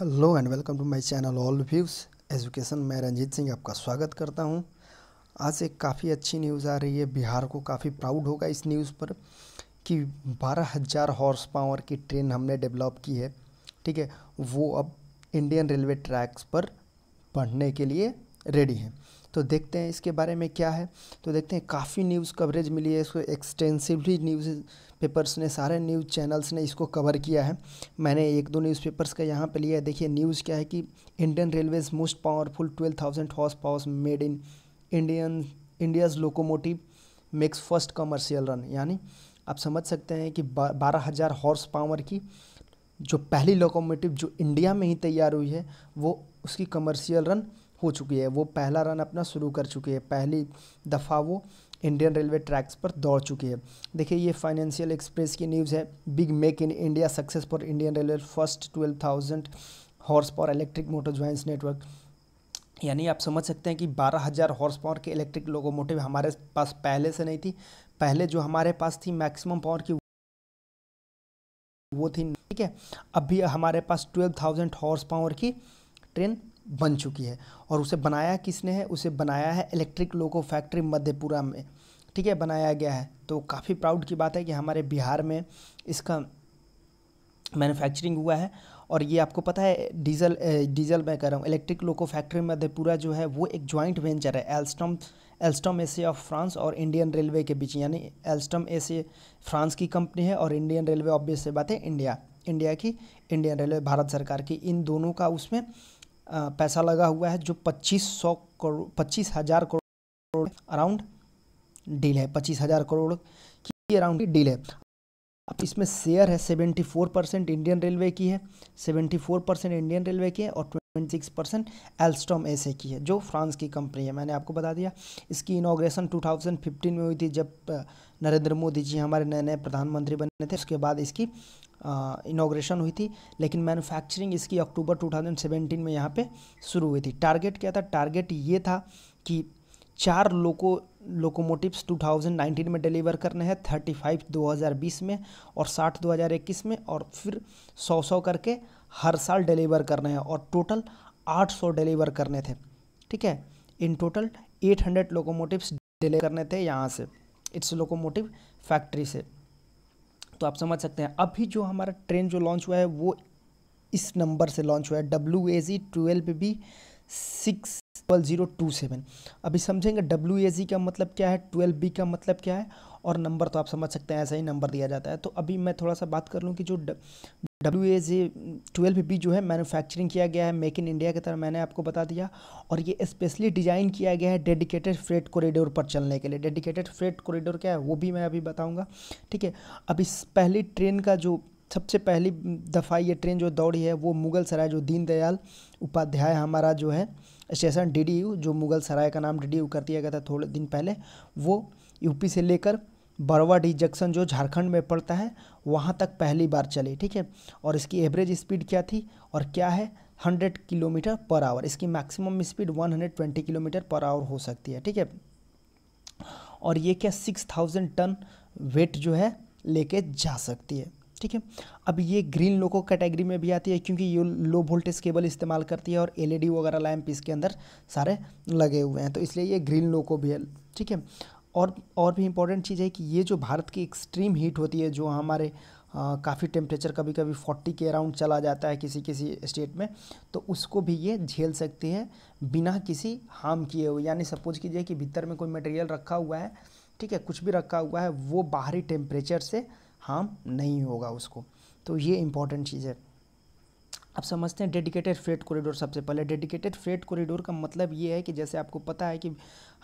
hello and welcome to my channel all views education मैं रंजीत सिंह आपका स्वागत करता हूं आज एक काफ़ी अच्छी न्यूज़ आ रही है बिहार को काफ़ी प्राउड होगा इस न्यूज़ पर कि बारह हज़ार हॉर्स पावर की ट्रेन हमने डेवलप की है ठीक है वो अब इंडियन रेलवे ट्रैक्स पर बढ़ने के लिए रेडी है तो देखते हैं इसके बारे में क्या है तो देखते हैं काफ़ी न्यूज़ कवरेज मिली है इसको एक्सटेंसिवली न्यूज़ पेपर्स ने सारे न्यूज़ चैनल्स ने इसको कवर किया है मैंने एक दो न्यूज़ पेपर्स का यहाँ पे लिया है देखिए न्यूज़ क्या है कि Indian railways most powerful twelve thousand horse powers made in Indian India's locomotive makes first commercial run यानी आप समझ सकते हैं कि बारह हज़ार हॉर्स पावर की जो पहली लोकोमोटिव जो इंडिया में ही तैयार हुई है वो उसकी कमर्शियल रन हो चुकी है वो पहला रन अपना शुरू कर चुकी है पहली दफ़ा वो इंडियन रेलवे ट्रैक्स पर दौड़ चुकी है देखिए ये फाइनेंशियल एक्सप्रेस की न्यूज़ है big make in India success for Indian railway first twelve thousand horse power electric motor joins network यानी आप समझ सकते हैं कि बारह हज़ार हॉर्स पावर के इलेक्ट्रिक लोकोमोटिव हमारे पास पहले से नहीं थी पहले जो हमारे पास थी मैक्सिमम पावर की वो थी ठीक है अभी हमारे पास ट्वेल्व थाउजेंड हॉर्स पावर की ट्रेन बन चुकी है और उसे बनाया किसने है उसे बनाया है इलेक्ट्रिक लोको फैक्ट्री मध्यपुरा में ठीक है बनाया गया है तो काफ़ी प्राउड की बात है कि हमारे बिहार में इसका मैन्युफैक्चरिंग हुआ है और ये आपको पता है डीजल डीजल मैं कह रहा हूँ इलेक्ट्रिक लोको फैक्ट्री मध्यपुरा जो है वो एक जॉइंट वेंचर है Alstom Alstom SA of France और इंडियन रेलवे के बीच यानी एल्स्टम एसे फ्रांस की कंपनी है और इंडियन रेलवे ऑब्वियस से बात है इंडिया इंडिया की इंडियन रेलवे भारत सरकार की इन दोनों का उसमें पैसा लगा हुआ है जो पच्चीस सौ करोड़ पच्चीस हज़ार करोड़ अराउंड डील है पच्चीस हज़ार करोड़ की अराउंड डील है अब इसमें शेयर है seventy four percent Indian railway की है seventy four percent Indian railway की है और ट्वेंटी सिक्स परसेंट एल्स्टॉम ऐसे की है जो फ्रांस की कंपनी है मैंने आपको बता दिया इसकी इनाग्रेशन टू थाउजेंड फिफ्टीन में हुई थी जब नरेंद्र मोदी जी हमारे नए नए प्रधानमंत्री बने थे उसके बाद इसकी इनाग्रेशन हुई थी लेकिन मैन्युफैक्चरिंग इसकी अक्टूबर 2017 में यहाँ पे शुरू हुई थी टारगेट क्या था टारगेट ये था कि चार लोको लोकोमोटिव्स 2019 में डिलीवर करने हैं 35 2020 में और 60 2021 में और फिर 100 100 करके हर साल डिलीवर करने हैं और टोटल 800 डिलीवर करने थे ठीक है इन टोटल 800 लोकोमोटिव्स डिलीवर करने थे यहाँ से इट्स लोकोमोटिव फैक्ट्री से तो आप समझ सकते हैं अभी जो हमारा ट्रेन जो लॉन्च हुआ है वो इस नंबर से लॉन्च हुआ है W A G twelve B six twelve zero two seven अभी समझेंगे डब्ल्यू ए जी का मतलब क्या है ट्वेल्व बी का मतलब क्या है और नंबर तो आप समझ सकते हैं ऐसा ही नंबर दिया जाता है तो अभी मैं थोड़ा सा बात कर लूँ कि जो W A J twelve B जो है मैन्युफैक्चरिंग किया गया है मेक इन इंडिया की तरह मैंने आपको बता दिया और ये स्पेशली डिज़ाइन किया गया है डेडिकेटेड फ्रेट कॉरिडोर पर चलने के लिए डेडिकेटेड फ्रेट कॉरिडोर क्या है वो भी मैं अभी बताऊँगा ठीक है अब इस पहली ट्रेन का जो सबसे पहली दफ़ा ये ट्रेन जो दौड़ी है वो मुगल सराय जो दीनदयाल उपाध्याय हमारा जो है स्टेशन डी जो मुगल सराय का नाम डी करती दिया गया था थोड़े दिन पहले वो यूपी से लेकर बरवाडी जंक्शन जो झारखंड में पड़ता है वहाँ तक पहली बार चली ठीक है और इसकी एवरेज स्पीड क्या थी और क्या है 100 किलोमीटर पर आवर इसकी maximum speed 120 kilometre per hour हो सकती है ठीक है और ये क्या 6000 टन वेट जो है लेके जा सकती है ठीक है अब ये ग्रीन लोको कैटेगरी में भी आती है क्योंकि ये लो वोल्टेज केबल इस्तेमाल करती है और एलईडी वगैरह लैंप इसके अंदर सारे लगे हुए हैं तो इसलिए ये ग्रीन लोको भी है ठीक है और और भी इम्पोर्टेंट चीज़ है कि ये जो भारत की एक्सट्रीम हीट होती है जो हमारे काफ़ी टेम्परेचर कभी कभी 40 के अराउंड चला जाता है किसी किसी स्टेट में तो उसको भी ये झेल सकती है बिना किसी हार्म किए हुए यानी सपोज कीजिए कि भीतर में कोई मटेरियल रखा हुआ है ठीक है कुछ भी रखा हुआ है वो बाहरी टेम्परेचर से हार्म नहीं होगा उसको तो ये इम्पॉर्टेंट चीज़ है अब समझते हैं डेडिकेटेड फ्रेट कॉरिडोर सबसे पहले डेडिकेटेड फ्रेट कॉरिडोर का मतलब ये है कि जैसे आपको पता है कि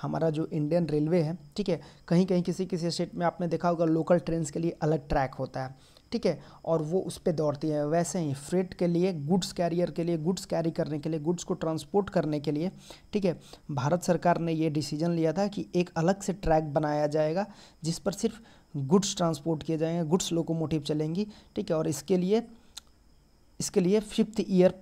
हमारा जो इंडियन रेलवे है ठीक है कहीं कहीं किसी किसी स्टेट में आपने देखा होगा लोकल ट्रेन के लिए अलग ट्रैक होता है ठीक है और वो उस पर दौड़ती है वैसे ही फ्रेट के लिए गुड्स कैरियर के लिए गुड्स कैरी करने के लिए गुड्स को ट्रांसपोर्ट करने के लिए ठीक है भारत सरकार ने ये डिसीजन लिया था कि एक अलग से ट्रैक बनाया जाएगा जिस पर सिर्फ गुड्स ट्रांसपोर्ट किए जाएंगे गुड्स लोकोमोटिव चलेंगी ठीक है और इसके लिए इसके लिए फिफ्थ ईयर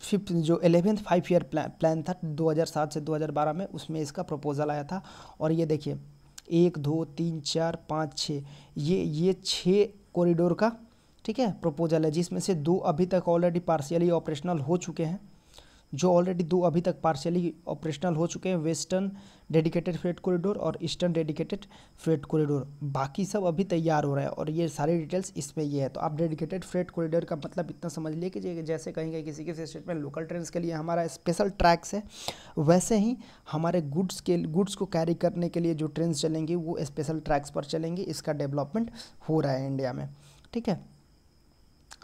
फिफ्थ जो एलेवेंथ फाइव ईयर प्लान था 2007 से 2012 में उसमें इसका प्रपोज़ल आया था और ये देखिए एक दो तीन चार पाँच छः ये ये छः कॉरिडोर का ठीक है प्रपोजल है जिसमें से दो अभी तक ऑलरेडी पार्शियली ऑपरेशनल हो चुके हैं जो ऑलरेडी दो अभी तक पार्शियली ऑपरेशनल हो चुके हैं वेस्टर्न डेडिकेटेड फ्रेट कॉरिडोर और ईस्टर्न डेडिकेटेड फ्रेट कॉरिडोर बाकी सब अभी तैयार हो रहा है और ये सारी डिटेल्स इसमें ये है तो आप डेडिकेटेड फ्रेट कॉरिडोर का मतलब इतना समझ लिए कि जैसे कहीं किसी किसी स्टेट में लोकल ट्रेन के लिए हमारा स्पेशल ट्रैक्स है वैसे ही हमारे गुड्स के गुड्स को कैरी करने के लिए जो ट्रेन चलेंगी वो स्पेशल ट्रैक्स पर चलेंगी इसका डेवलपमेंट हो रहा है इंडिया में ठीक है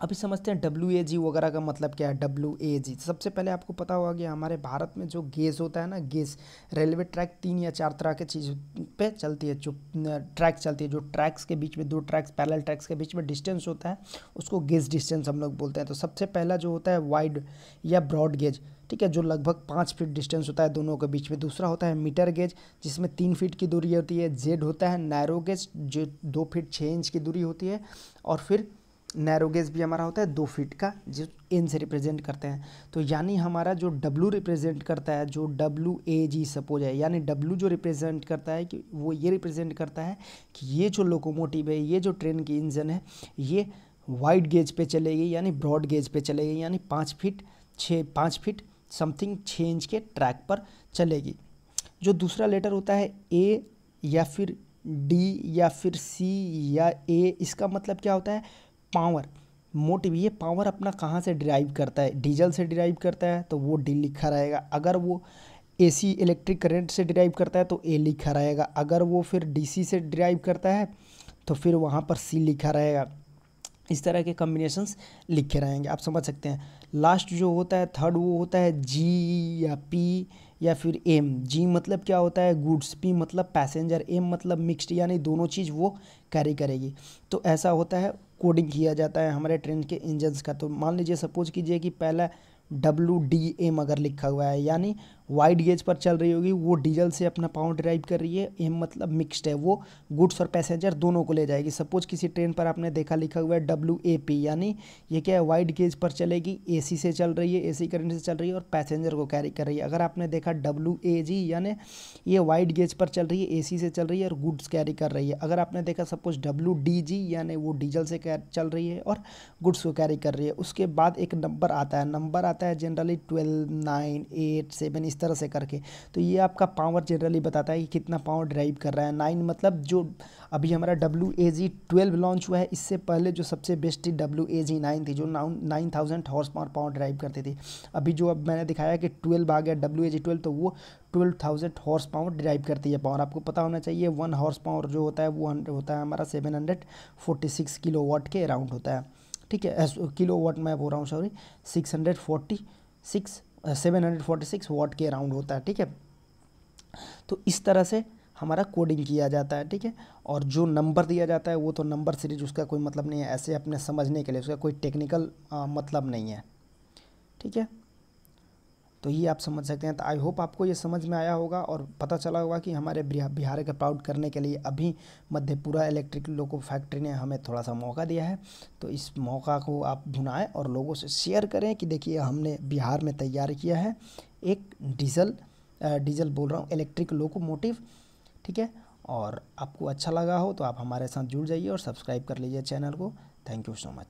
अभी समझते हैं डब्ल्यू ए जी वगैरह का मतलब क्या है डब्ल्यू ए जी सबसे पहले आपको पता होगा कि हमारे भारत में जो गेस होता है ना गेस रेलवे ट्रैक तीन या चार तरह के चीज़ पे चलती है जो ट्रैक चलती है जो ट्रैक्स के बीच में दो ट्रैक्स पैरल ट्रैक्स के बीच में डिस्टेंस होता है उसको गेज डिस्टेंस हम लोग बोलते हैं तो सबसे पहला जो होता है वाइड या ब्रॉड गेज ठीक है जो लगभग पाँच फीट डिस्टेंस होता है दोनों के बीच में दूसरा होता है मीटर गेज जिसमें तीन फीट की दूरी होती है जेड होता है नैरो गेज जो दो फीट छः इंच की दूरी होती है और फिर नैरो गेज भी हमारा होता है दो फीट का जो एन से रिप्रेजेंट करते हैं तो यानी हमारा जो डब्लू रिप्रेजेंट करता है जो डब्लू ए जी सपोज है यानी डब्लू जो रिप्रेजेंट करता है कि वो ये रिप्रेजेंट करता है कि ये जो लोकोमोटिव है ये जो ट्रेन की इंजन है ये वाइड गेज पे चलेगी यानी ब्रॉड गेज पे चलेगी यानी पाँच फिट छः पाँच फिट समथिंग छः इंच के ट्रैक पर चलेगी जो दूसरा लेटर होता है ए या फिर डी या फिर सी या ए इसका मतलब क्या होता है पावर मोटिव ये पावर अपना कहाँ से डिराइव करता है डीजल से डिराइव करता है तो वो डी लिखा रहेगा अगर वो एसी इलेक्ट्रिक करंट से डिराइव करता है तो ए लिखा रहेगा अगर वो फिर डीसी से डिराइव करता है तो फिर वहाँ पर सी लिखा रहेगा इस तरह के कम्बिनेशंस लिखे रहेंगे आप समझ सकते हैं लास्ट जो होता है थर्ड वो होता है जी या पी या फिर एम जी मतलब क्या होता है गुड्स पी मतलब पैसेंजर एम मतलब मिक्सड यानी दोनों चीज़ वो कैरी करेगी तो ऐसा होता है कोडिंग किया जाता है हमारे ट्रेन के इंजन्स का तो मान लीजिए सपोज कीजिए कि पहला डब्ल्यू डी एम अगर लिखा हुआ है यानी वाइड गेज पर चल रही होगी वो डीजल से अपना पावर ड्राइव कर रही है एम मतलब मिक्सड है वो गुड्स और पैसेंजर दोनों को ले जाएगी सपोज किसी ट्रेन पर आपने देखा लिखा हुआ है डब्ल्यू ए पी यानी ये क्या है वाइड गेज पर चलेगी ए सी से चल रही है ए सी करंट से चल रही है और पैसेंजर को कैरी कर रही है अगर आपने देखा डब्ल्यू ए जी यानी ये वाइड गेज पर चल रही है ए सी से चल रही है और गुड्स कैरी कर रही है अगर आपने देखा सपोज डब्ल्यू डी जी यानी वो डीजल से चल रही है और गुड्स को कैरी कर रही है उसके बाद एक नंबर आता है नंबर आता है generally twelve nine eight seven इस इस तरह से करके तो ये आपका पावर जनरली बताता है कि कितना पावर ड्राइव कर रहा है नाइन मतलब जो अभी हमारा W A G twelve launch हुआ है इससे पहले जो सबसे बेस्ट थी डब्ल्यू ए जी नाइन थी जो nine thousand horse power power drive करती थी अभी जो अब मैंने दिखाया कि ट्वेल्व आ गया डब्ल्यू ए जी ट्वेल्व तो वो twelve thousand horse power drive करती है पावर आपको पता होना चाहिए वन हॉर्स पावर जो होता है वो होता है हमारा seven hundred forty six kilo watt के अराउंड होता है ठीक है किलो वाट मैं बोल रहा हूँ sorry six hundred forty six seven hundred forty six watt के अराउंड होता है ठीक है तो इस तरह से हमारा कोडिंग किया जाता है ठीक है और जो नंबर दिया जाता है वो तो नंबर सीरीज उसका कोई मतलब नहीं है ऐसे अपने समझने के लिए उसका कोई टेक्निकल मतलब नहीं है ठीक है तो ये आप समझ सकते हैं तो आई होप आपको ये समझ में आया होगा और पता चला होगा कि हमारे बिहार के प्राउड करने के लिए अभी मध्यपुरा इलेक्ट्रिक लोको फैक्ट्री ने हमें थोड़ा सा मौका दिया है तो इस मौका को आप भुनाएँ और लोगों से शेयर करें कि देखिए हमने बिहार में तैयार किया है एक डीजल डीजल बोल रहा हूँ इलेक्ट्रिक लोकोमोटिव ठीक है और आपको अच्छा लगा हो तो आप हमारे साथ जुड़ जाइए और सब्सक्राइब कर लीजिए चैनल को थैंक यू सो मच